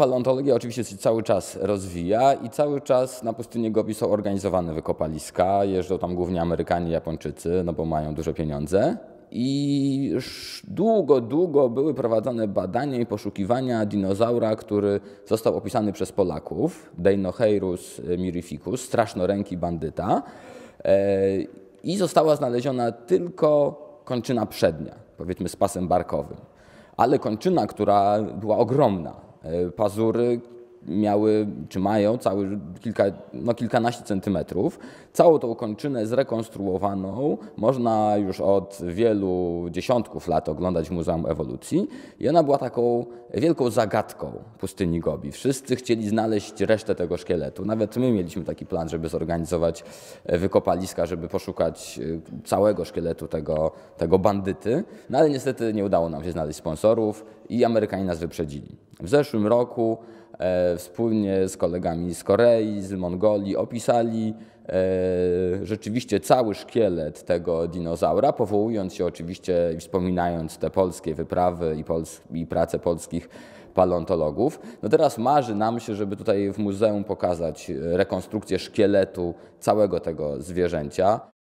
Paleontologia oczywiście się cały czas rozwija i cały czas na pustyni Gobi są organizowane wykopaliska. Jeżdżą tam głównie Amerykanie, Japończycy, no bo mają duże pieniądze. I długo, długo były prowadzone badania i poszukiwania dinozaura, który został opisany przez Polaków, Deinocheirus mirificus, strasznoręki bandyta. E, I została znaleziona tylko kończyna przednia, powiedzmy z pasem barkowym. Ale kończyna, która była ogromna, E, pazury miały, czy mają cały kilka, no kilkanaście centymetrów. Całą tą kończynę zrekonstruowaną można już od wielu dziesiątków lat oglądać w Muzeum Ewolucji i ona była taką wielką zagadką pustyni Gobi. Wszyscy chcieli znaleźć resztę tego szkieletu. Nawet my mieliśmy taki plan, żeby zorganizować e, wykopaliska, żeby poszukać e, całego szkieletu tego, tego bandyty, no ale niestety nie udało nam się znaleźć sponsorów i Amerykanie nas wyprzedzili. W zeszłym roku e, wspólnie z kolegami z Korei, z Mongolii opisali e, rzeczywiście cały szkielet tego dinozaura, powołując się oczywiście i wspominając te polskie wyprawy i, pols i prace polskich paleontologów. No teraz marzy nam się, żeby tutaj w muzeum pokazać rekonstrukcję szkieletu całego tego zwierzęcia.